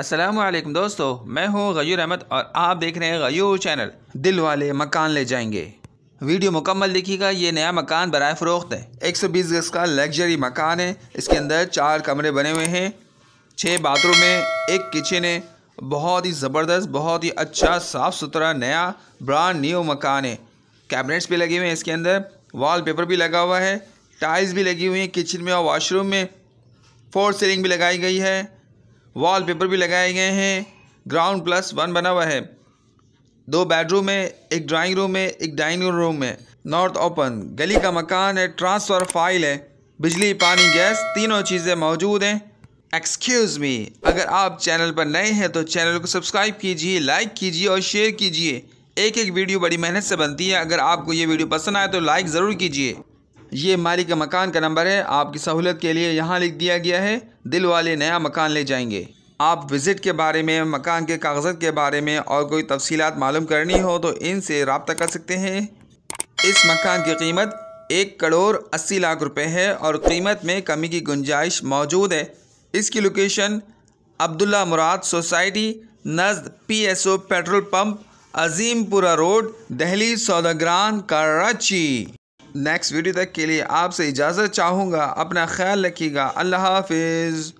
असलम दोस्तों मैं हूँ गयूर अहमद और आप देख रहे हैं गयूर चैनल दिल वाले मकान ले जाएंगे वीडियो मुकम्मल देखिएगा ये नया मकान बरए फ़रोख्त है एक सौ बीस गज़ का लग्जरी मकान है इसके अंदर चार कमरे बने हुए हैं छः बाथरूम है एक किचन है बहुत ही ज़बरदस्त बहुत ही अच्छा साफ़ सुथरा नया ब्रांड न्यू मकान है कैबिनेट्स भी लगे हुए हैं इसके अंदर वाल पेपर भी लगा हुआ है टाइल्स भी लगी हुई हैं किचन में और वाशरूम में फोर सीलिंग भी लगाई गई है वॉल पेपर भी लगाए गए हैं ग्राउंड प्लस वन बना हुआ है दो बेडरूम है एक ड्राइंग रूम है एक डाइनिंग रूम है नॉर्थ ओपन गली का मकान है ट्रांसफ़र फाइल है बिजली पानी गैस तीनों चीज़ें मौजूद हैं एक्सक्यूज़ मी अगर आप चैनल पर नए हैं तो चैनल को सब्सक्राइब कीजिए लाइक कीजिए और शेयर कीजिए एक एक वीडियो बड़ी मेहनत से बनती है अगर आपको ये वीडियो पसंद आए तो लाइक ज़रूर कीजिए ये मालिक मकान का नंबर है आपकी सहूलत के लिए यहाँ लिख दिया गया है दिल वाले नया मकान ले जाएंगे आप विज़िट के बारे में मकान के कागजात के बारे में और कोई तफसीत मालूम करनी हो तो इनसे रबता कर सकते हैं इस मकान की कीमत एक करोड़ अस्सी लाख रुपए है और कीमत में कमी की गुंजाइश मौजूद है इसकी लोकेशन अब्दुल्ला मुराद सोसाइटी नज़द PSO petrol pump Azimpura road Dehli Saudagran Karachi next video तक के लिए आपसे इजाज़त चाहूँगा अपना ख्याल रखिएगा अल्लाह हाफिज़